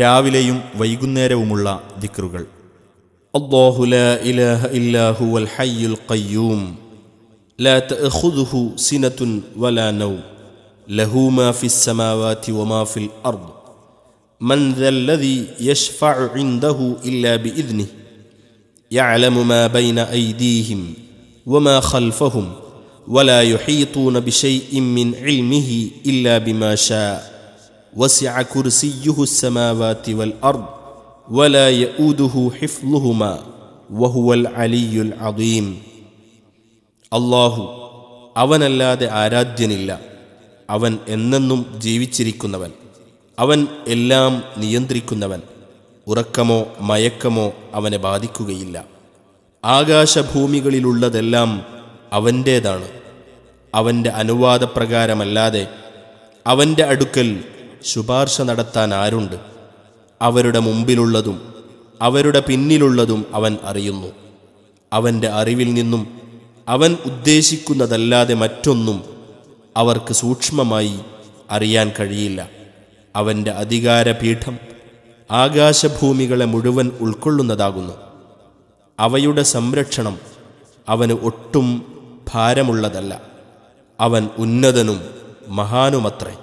രാവിലെയും വൈകുന്നേരവുമുള്ള ദിക്റുകൾ ലാ ഇലാഹ ഇല്ലാ ഹുവൽ ഹയ്യുൽ ഖയ്യൂം ലാ തഅഖുദുഹു സിനതുൻ വലാ നൗം ലഹു മാ في സമാവാതി വമാ ഫിൽ അർദ് മൻ ذا الذي يشفع عنده إلا بإذنه يعلم ما بين أيديهم وما خلفهم ولا يحيطون بشيء من علمه إلا بما شاء وسع كرسيه السماوات والأرض ولا يؤوده حفظهما وهو العلي العظيم അള്ളാഹു അവനല്ലാതെ ആരാധ്യനില്ല അവൻ എന്നെന്നും ജീവിച്ചിരിക്കുന്നവൻ അവൻ എല്ലാം നിയന്ത്രിക്കുന്നവൻ ഉറക്കമോ മയക്കമോ അവനെ ബാധിക്കുകയില്ല ആകാശഭൂമികളിലുള്ളതെല്ലാം അവൻ്റേതാണ് അവൻ്റെ അനുവാദപ്രകാരമല്ലാതെ അവൻ്റെ അടുക്കൽ ശുപാർശ നടത്താൻ ആരുണ്ട് അവരുടെ മുമ്പിലുള്ളതും അവരുടെ പിന്നിലുള്ളതും അവൻ അറിയുന്നു അവൻ്റെ അറിവിൽ നിന്നും അവൻ ഉദ്ദേശിക്കുന്നതല്ലാതെ മറ്റൊന്നും അവർക്ക് സൂക്ഷ്മമായി അറിയാൻ കഴിയില്ല അവൻ്റെ അധികാരപീഠം ആകാശഭൂമികളെ മുഴുവൻ ഉൾക്കൊള്ളുന്നതാകുന്നു അവയുടെ സംരക്ഷണം അവന് ഒട്ടും ഭാരമുള്ളതല്ല അവൻ ഉന്നതനും മഹാനുമത്രേ